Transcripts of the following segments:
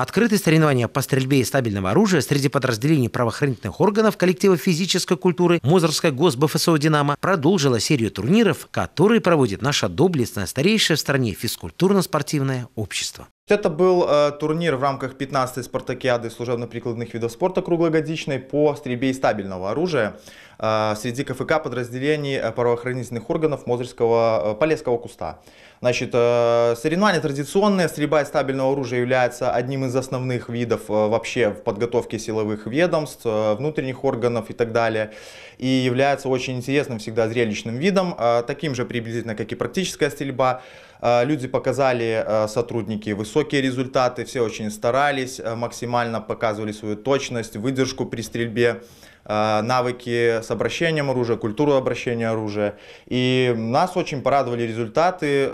Открытые соревнования по стрельбе из стабильного оружия среди подразделений правоохранительных органов коллектива физической культуры Мозорская госБФСО «Динамо» продолжила серию турниров, которые проводит наше доблестное старейшее в стране физкультурно-спортивное общество. Это был э, турнир в рамках 15-й спартакиады служебно-прикладных видов спорта круглогодичной по стрельбе из стабильного оружия э, среди КФК подразделений э, правоохранительных органов Мозырского, э, Полесского куста. Значит, э, соревнования традиционные, стрельба из стабильного оружия является одним из основных видов э, вообще в подготовке силовых ведомств, э, внутренних органов и так далее. И является очень интересным всегда зрелищным видом, э, таким же приблизительно, как и практическая стрельба. А, люди показали, а, сотрудники, высокие результаты, все очень старались, а, максимально показывали свою точность, выдержку при стрельбе навыки с обращением оружия, культуру обращения оружия. И нас очень порадовали результаты,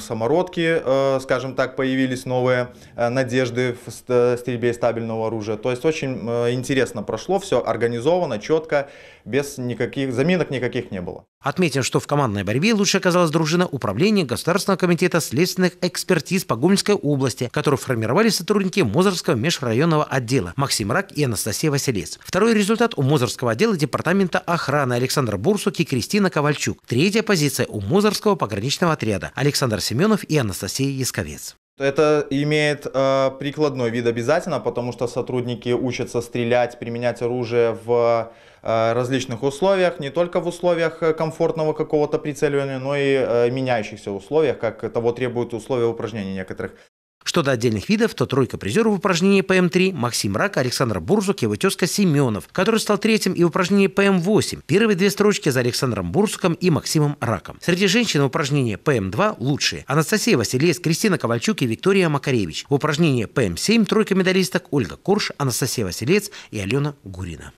самородки, скажем так, появились новые надежды в стрельбе стабильного оружия. То есть очень интересно прошло, все организовано, четко, без никаких заминок никаких не было. Отметим, что в командной борьбе лучше оказалась дружина управления Государственного комитета следственных экспертиз Погульской области, которую формировали сотрудники Мозорского межрайонного отдела Максим Рак и Анастасия Василец. Второй результат у Мозорского отдела Департамента охраны Александр Бурсук и Кристина Ковальчук. Третья позиция у Мозорского пограничного отряда Александр Семенов и Анастасия Ясковец. Это имеет э, прикладной вид обязательно, потому что сотрудники учатся стрелять, применять оружие в э, различных условиях, не только в условиях э, комфортного какого-то прицеливания, но и э, меняющихся условиях, как того требуют условия упражнений некоторых. Что до отдельных видов, то тройка призеров упражнения упражнении ПМ-3 – Максим Рак, Александр Бурзук, его тезка Семенов, который стал третьим и в упражнении ПМ-8. Первые две строчки за Александром Бурзуком и Максимом Раком. Среди женщин упражнения ПМ-2 лучшие. Анастасия Василец, Кристина Ковальчук и Виктория Макаревич. Упражнение упражнении ПМ-7 тройка медалисток Ольга Корж, Анастасия Василец и Алена Гурина.